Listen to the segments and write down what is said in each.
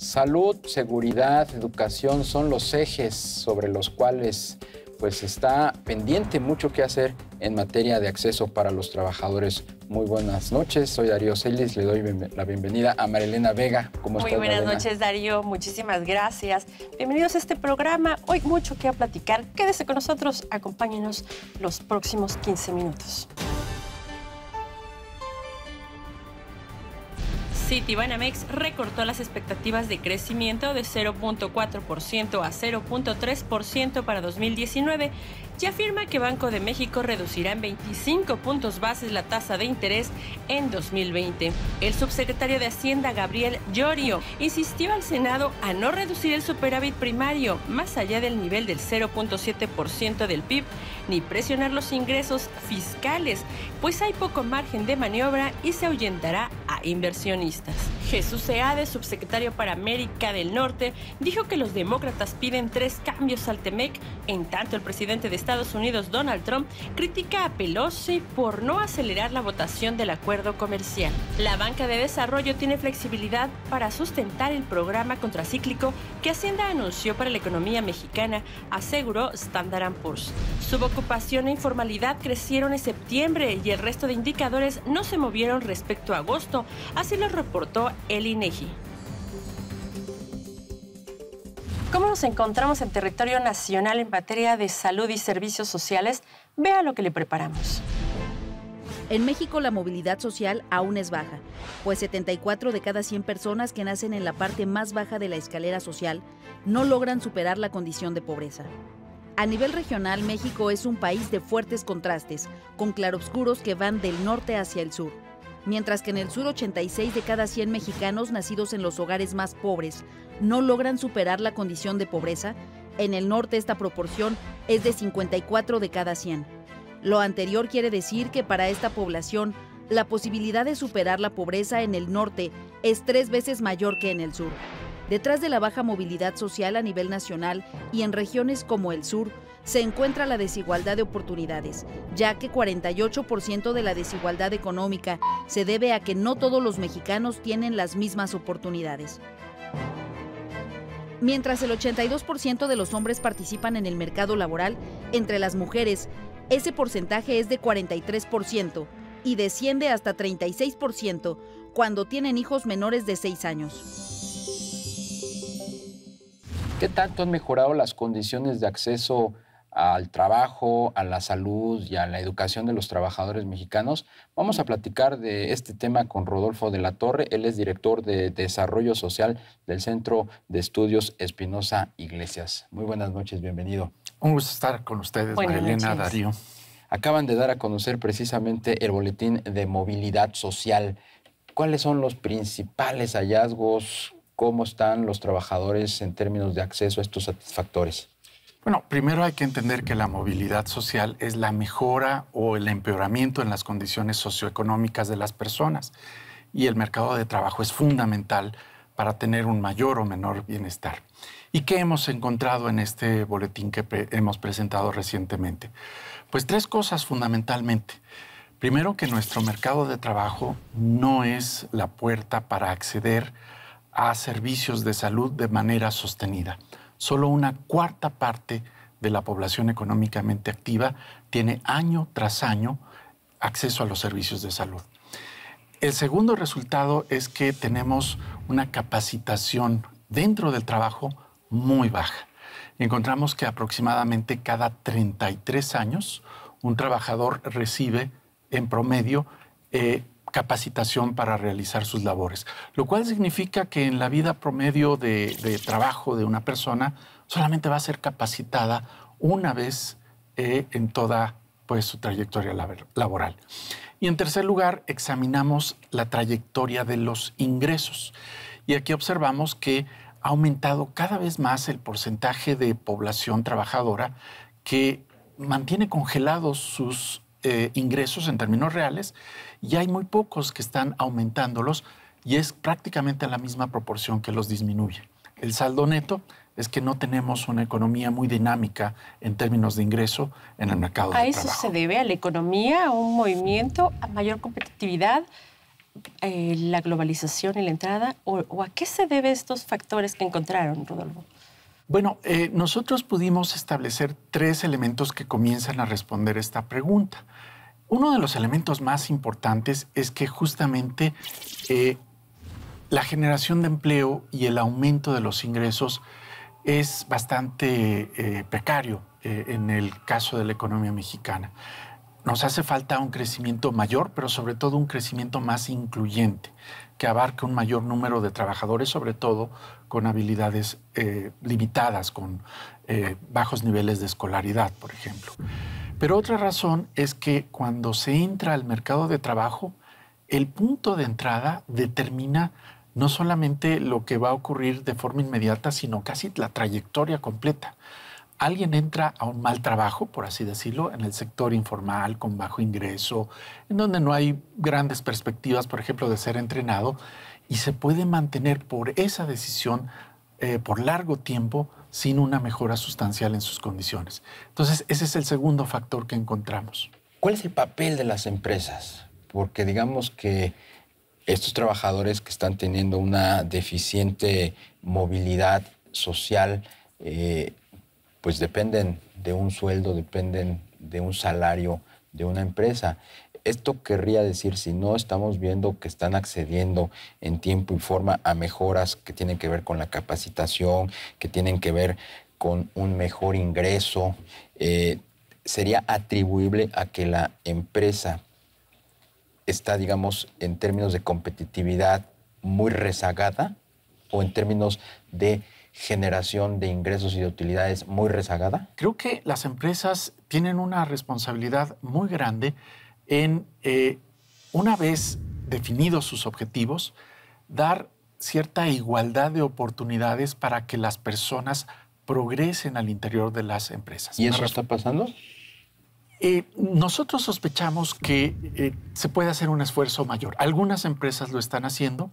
Salud, seguridad, educación son los ejes sobre los cuales pues está pendiente mucho que hacer en materia de acceso para los trabajadores. Muy buenas noches, soy Darío Celis, le doy la bienvenida a Marilena Vega. ¿Cómo Muy buenas noches, Darío, muchísimas gracias. Bienvenidos a este programa, hoy mucho que a platicar. Quédese con nosotros, acompáñenos los próximos 15 minutos. City recortó las expectativas de crecimiento de 0.4% a 0.3% para 2019 ya afirma que Banco de México reducirá en 25 puntos bases la tasa de interés en 2020. El subsecretario de Hacienda, Gabriel Llorio, insistió al Senado a no reducir el superávit primario más allá del nivel del 0.7% del PIB, ni presionar los ingresos fiscales, pues hay poco margen de maniobra y se ahuyentará a inversionistas. Jesús Seade, subsecretario para América del Norte, dijo que los demócratas piden tres cambios al TEMEC. En tanto, el presidente de Estados Unidos, Donald Trump, critica a Pelosi por no acelerar la votación del acuerdo comercial. La banca de desarrollo tiene flexibilidad para sustentar el programa contracíclico que Hacienda anunció para la economía mexicana, aseguró Standard Poor's. Subocupación e informalidad crecieron en septiembre y el resto de indicadores no se movieron respecto a agosto, así lo reportó el INEGI. E ¿Cómo nos encontramos en territorio nacional en materia de salud y servicios sociales? Vea lo que le preparamos. En México la movilidad social aún es baja, pues 74 de cada 100 personas que nacen en la parte más baja de la escalera social no logran superar la condición de pobreza. A nivel regional, México es un país de fuertes contrastes, con claroscuros que van del norte hacia el sur mientras que en el sur 86 de cada 100 mexicanos nacidos en los hogares más pobres no logran superar la condición de pobreza, en el norte esta proporción es de 54 de cada 100. Lo anterior quiere decir que para esta población, la posibilidad de superar la pobreza en el norte es tres veces mayor que en el sur. Detrás de la baja movilidad social a nivel nacional y en regiones como el sur, se encuentra la desigualdad de oportunidades, ya que 48% de la desigualdad económica se debe a que no todos los mexicanos tienen las mismas oportunidades. Mientras el 82% de los hombres participan en el mercado laboral, entre las mujeres, ese porcentaje es de 43% y desciende hasta 36% cuando tienen hijos menores de 6 años. ¿Qué tanto han mejorado las condiciones de acceso al trabajo, a la salud y a la educación de los trabajadores mexicanos. Vamos a platicar de este tema con Rodolfo de la Torre. Él es director de Desarrollo Social del Centro de Estudios Espinosa Iglesias. Muy buenas noches, bienvenido. Un gusto estar con ustedes, Marilena Darío. Acaban de dar a conocer precisamente el boletín de movilidad social. ¿Cuáles son los principales hallazgos? ¿Cómo están los trabajadores en términos de acceso a estos satisfactores? Bueno, primero hay que entender que la movilidad social es la mejora o el empeoramiento en las condiciones socioeconómicas de las personas y el mercado de trabajo es fundamental para tener un mayor o menor bienestar. ¿Y qué hemos encontrado en este boletín que hemos presentado recientemente? Pues tres cosas fundamentalmente. Primero, que nuestro mercado de trabajo no es la puerta para acceder a servicios de salud de manera sostenida solo una cuarta parte de la población económicamente activa tiene año tras año acceso a los servicios de salud. El segundo resultado es que tenemos una capacitación dentro del trabajo muy baja. Encontramos que aproximadamente cada 33 años un trabajador recibe en promedio eh, capacitación para realizar sus labores, lo cual significa que en la vida promedio de, trabajo de una persona solamente va a ser capacitada una vez eh, en toda pues, su trayectoria laboral. Y en tercer lugar, examinamos la trayectoria de los ingresos. Y aquí observamos que ha aumentado cada vez más el porcentaje de población trabajadora que mantiene congelados sus eh, ingresos en términos reales y hay muy pocos que están aumentándolos y es prácticamente a la misma proporción que los disminuye. El saldo neto es que no tenemos una economía muy dinámica en términos de ingreso en el mercado. ¿A eso se debe a la economía, a un movimiento, a mayor competitividad, eh, la globalización y la entrada? O, a qué se debe estos factores que encontraron, Rodolfo? Bueno, eh, nosotros pudimos establecer tres elementos que comienzan a responder esta pregunta. Uno de los elementos más importantes es que justamente eh, la generación de empleo y el aumento de los ingresos es bastante eh, precario en el caso de la economía mexicana. Nos hace falta un crecimiento mayor, pero sobre todo un crecimiento más incluyente, que abarque un mayor número de trabajadores, sobre todo con habilidades eh, limitadas, con eh, bajos niveles de escolaridad, por ejemplo. Pero otra razón es que cuando se entra al mercado de trabajo, el punto de entrada determina no solamente lo que va a ocurrir de forma inmediata, sino casi la trayectoria completa alguien entra a un mal trabajo, por así decirlo, en el sector informal, con bajo ingreso, en donde no hay grandes perspectivas, por ejemplo, de ser entrenado, y se puede mantener por esa decisión eh, por largo tiempo sin una mejora sustancial en sus condiciones. Entonces, ese es el segundo factor que encontramos. ¿Cuál es el papel de las empresas? Porque digamos que estos trabajadores que están teniendo una deficiente movilidad social, eh, pues dependen de un sueldo, dependen de un salario, de una empresa. Esto querría decir, si no estamos viendo que están accediendo en tiempo y forma a mejoras que tienen que ver con la capacitación, que tienen que ver con un mejor ingreso, eh, sería atribuible a que la empresa está, digamos, en términos de competitividad muy rezagada o en términos de generación de ingresos y de utilidades muy rezagada? Creo que las empresas tienen una responsabilidad muy grande en, eh, una vez definidos sus objetivos, dar cierta igualdad de oportunidades para que las personas progresen al interior de las empresas. ¿Y eso está pasando? Eh, nosotros sospechamos que eh, se puede hacer un esfuerzo mayor. Algunas empresas lo están haciendo,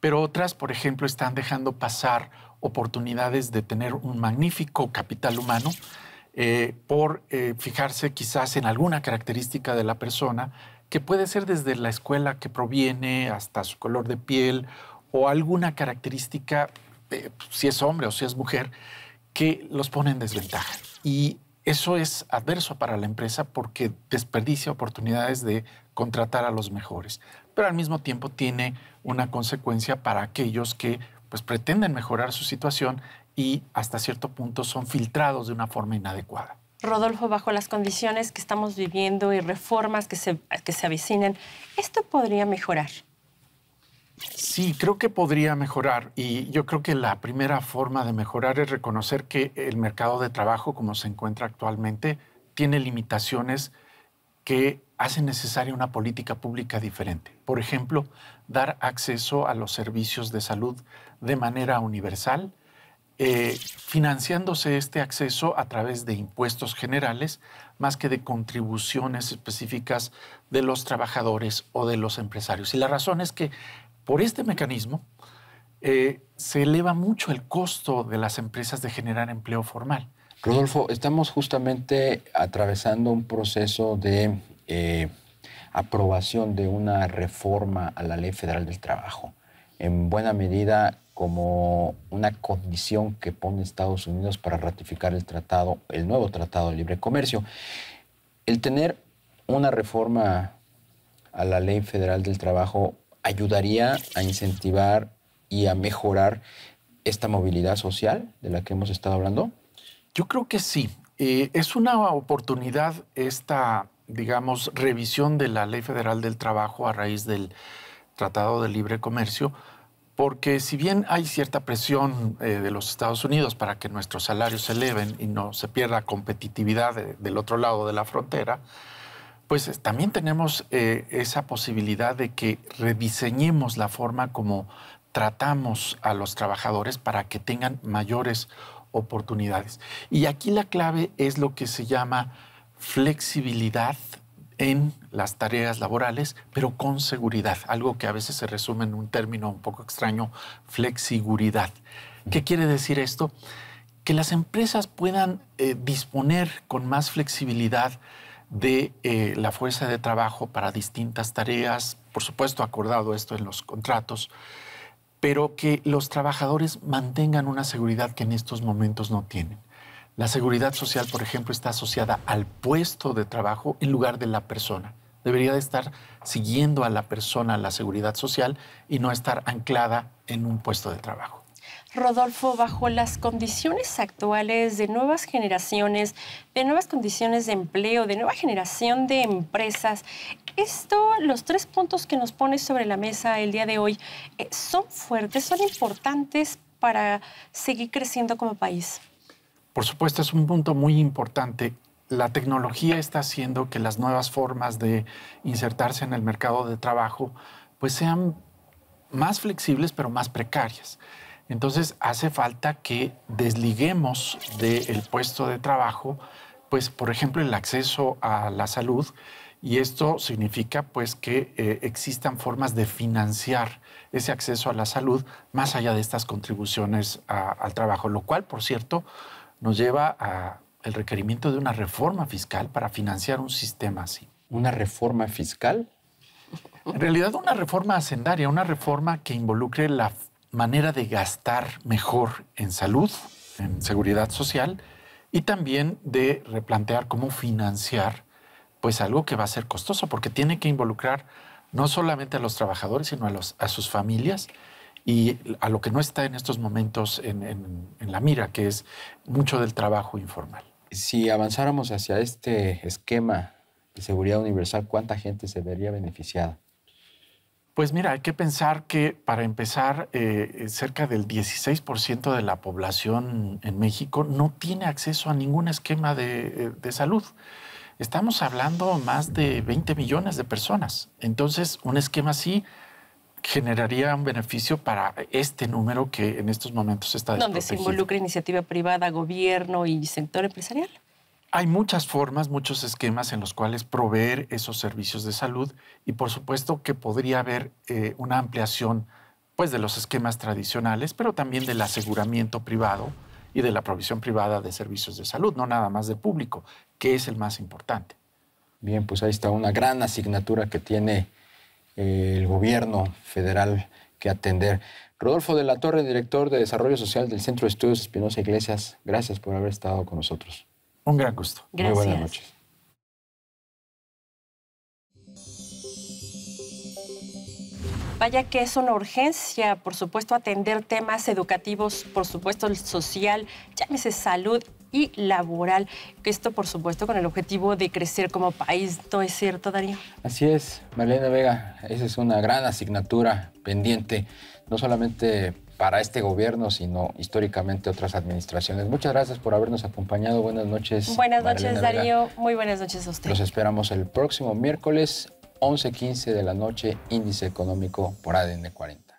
pero otras, por ejemplo, están dejando pasar oportunidades de tener un magnífico capital humano eh, por eh, fijarse quizás en alguna característica de la persona que puede ser desde la escuela que proviene hasta su color de piel o alguna característica, eh, si es hombre o si es mujer, que los pone en desventaja. Y eso es adverso para la empresa porque desperdicia oportunidades de contratar a los mejores, pero al mismo tiempo tiene una consecuencia para aquellos que pues pretenden mejorar su situación y hasta cierto punto son filtrados de una forma inadecuada. Rodolfo, bajo las condiciones que estamos viviendo y reformas que se, que se ¿esto podría mejorar? Sí, creo que podría mejorar y yo creo que la primera forma de mejorar es reconocer que el mercado de trabajo como se encuentra actualmente tiene limitaciones que hace necesaria una política pública diferente. Por ejemplo, dar acceso a los servicios de salud de manera universal, eh, financiándose este acceso a través de impuestos generales más que de contribuciones específicas de los trabajadores o de los empresarios. Y la razón es que por este mecanismo eh, se eleva mucho el costo de las empresas de generar empleo formal. Rodolfo, estamos justamente atravesando un proceso de eh, aprobación de una reforma a la Ley Federal del Trabajo, en buena medida como una condición que pone Estados Unidos para ratificar el tratado, el nuevo tratado de libre comercio. El tener una reforma a la Ley Federal del Trabajo ayudaría a incentivar y a mejorar esta movilidad social de la que hemos estado hablando? Yo creo que sí. Eh, es una oportunidad esta digamos, revisión de la Ley Federal del Trabajo a raíz del Tratado de Libre Comercio, porque si bien hay cierta presión eh, de los Estados Unidos para que nuestros salarios se eleven y no se pierda competitividad del otro lado de la frontera, pues eh, también tenemos eh, esa posibilidad de que rediseñemos la forma como tratamos a los trabajadores para que tengan mayores oportunidades. Y aquí la clave es lo que se llama flexibilidad en las tareas laborales, pero con seguridad, algo que a veces se resume en un término un poco extraño, flexiguridad. ¿Qué quiere decir esto? Que las empresas puedan eh, disponer con más flexibilidad de eh, la fuerza de trabajo para distintas tareas, por supuesto acordado esto en los contratos, pero que los trabajadores mantengan una seguridad que en estos momentos no tienen. La seguridad social, por ejemplo, está asociada al puesto de trabajo en lugar de la persona. Debería de estar siguiendo a la persona la seguridad social y no estar anclada en un puesto de trabajo. Rodolfo, bajo las condiciones actuales de nuevas generaciones, de nuevas condiciones de empleo, de nueva generación de empresas, esto, los tres puntos que nos pones sobre la mesa el día de hoy, eh, son fuertes, son importantes para seguir creciendo como país. Por supuesto, es un punto muy importante. La tecnología está haciendo que las nuevas formas de insertarse en el mercado de trabajo pues sean más flexibles pero más precarias. Entonces hace falta que desliguemos del puesto de trabajo, pues por ejemplo el acceso a la salud y esto significa pues que eh, existan formas de financiar ese acceso a la salud más allá de estas contribuciones al trabajo, lo cual por cierto nos lleva a el requerimiento de una reforma fiscal para financiar un sistema así. ¿Una reforma fiscal? En realidad, una reforma hacendaria, una reforma que involucre la manera de gastar mejor en salud, en seguridad social y también de replantear cómo financiar pues algo que va a ser costoso porque tiene que involucrar no solamente a los trabajadores, sino a sus familias y a lo que no está en estos momentos en, la mira, que es mucho del trabajo informal. Si avanzáramos hacia este esquema de seguridad universal, ¿cuánta gente se vería beneficiada? Pues mira, hay que pensar que para empezar, eh, cerca del 16% de la población en México no tiene acceso a ningún esquema de, eh, de, salud. Estamos hablando más de 20 millones de personas. Entonces, un esquema así generaría un beneficio para este número que en estos momentos está Donde se involucra iniciativa privada, gobierno y sector empresarial. Hay muchas formas, muchos esquemas en los cuales proveer esos servicios de salud y por supuesto que podría haber eh, una ampliación pues, de los esquemas tradicionales, pero también del aseguramiento privado y de la provisión privada de servicios de salud, no nada más de público, que es el más importante. Bien, pues ahí está una gran asignatura que tiene el gobierno federal que atender. Rodolfo de la Torre, director de Desarrollo Social del Centro de Estudios Espinosa Iglesias, gracias por haber estado con nosotros. Un gran gusto. Muy buenas noches. Vaya que es una urgencia, por supuesto, atender temas educativos, por supuesto, el social, llámese salud y laboral. Esto, por supuesto, con el objetivo de crecer como país, ¿no es cierto, Darío? Así es, Marlene Vega, esa es una gran asignatura pendiente, no solamente para este gobierno, sino históricamente otras administraciones. Muchas gracias por habernos acompañado. Buenas noches. Buenas noches, Darío. Muy buenas noches a usted. Los esperamos el próximo miércoles, 11.15 de la noche, Índice Económico por ADN 40.